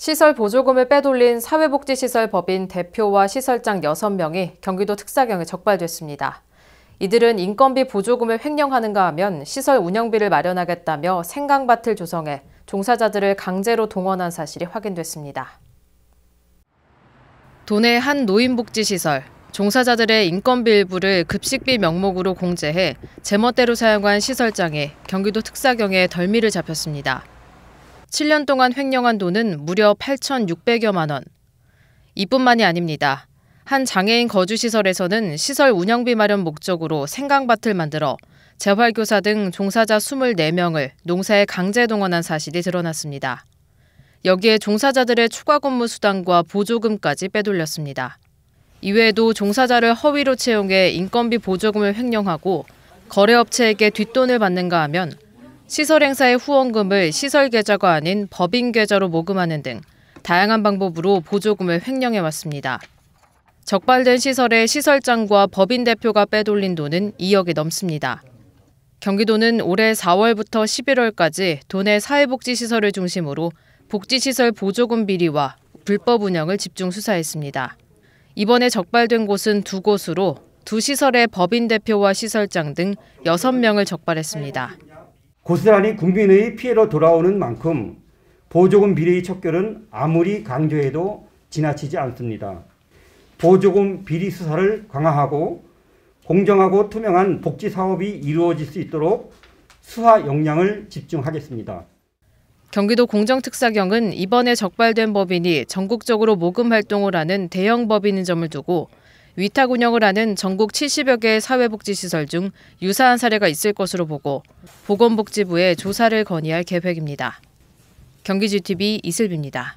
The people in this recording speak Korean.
시설 보조금을 빼돌린 사회복지시설 법인 대표와 시설장 6명이 경기도 특사경에 적발됐습니다. 이들은 인건비 보조금을 횡령하는가 하면 시설 운영비를 마련하겠다며 생강밭을 조성해 종사자들을 강제로 동원한 사실이 확인됐습니다. 도내 한 노인복지시설, 종사자들의 인건비 일부를 급식비 명목으로 공제해 제멋대로 사용한 시설장이 경기도 특사경에 덜미를 잡혔습니다. 7년 동안 횡령한 돈은 무려 8,600여만 원. 이뿐만이 아닙니다. 한 장애인 거주시설에서는 시설 운영비 마련 목적으로 생강밭을 만들어 재활교사 등 종사자 24명을 농사에 강제 동원한 사실이 드러났습니다. 여기에 종사자들의 추가 근무 수당과 보조금까지 빼돌렸습니다. 이외에도 종사자를 허위로 채용해 인건비 보조금을 횡령하고 거래업체에게 뒷돈을 받는가 하면 시설 행사의 후원금을 시설 계좌가 아닌 법인 계좌로 모금하는 등 다양한 방법으로 보조금을 횡령해 왔습니다. 적발된 시설의 시설장과 법인 대표가 빼돌린 돈은 2억이 넘습니다. 경기도는 올해 4월부터 11월까지 도내 사회복지시설을 중심으로 복지시설 보조금 비리와 불법 운영을 집중 수사했습니다. 이번에 적발된 곳은 두 곳으로 두 시설의 법인 대표와 시설장 등 6명을 적발했습니다. 고스란히 국민의 피해로 돌아오는 만큼 보조금 비리의 척결은 아무리 강조해도 지나치지 않습니다. 보조금 비리 수사를 강화하고 공정하고 투명한 복지 사업이 이루어질 수 있도록 수사 역량을 집중하겠습니다. 경기도 공정특사경은 이번에 적발된 법인이 전국적으로 모금 활동을 하는 대형 법인인 점을 두고 위탁 운영을 하는 전국 70여 개 사회복지시설 중 유사한 사례가 있을 것으로 보고 보건복지부에 조사를 건의할 계획입니다. 경기GTV 이슬비입니다.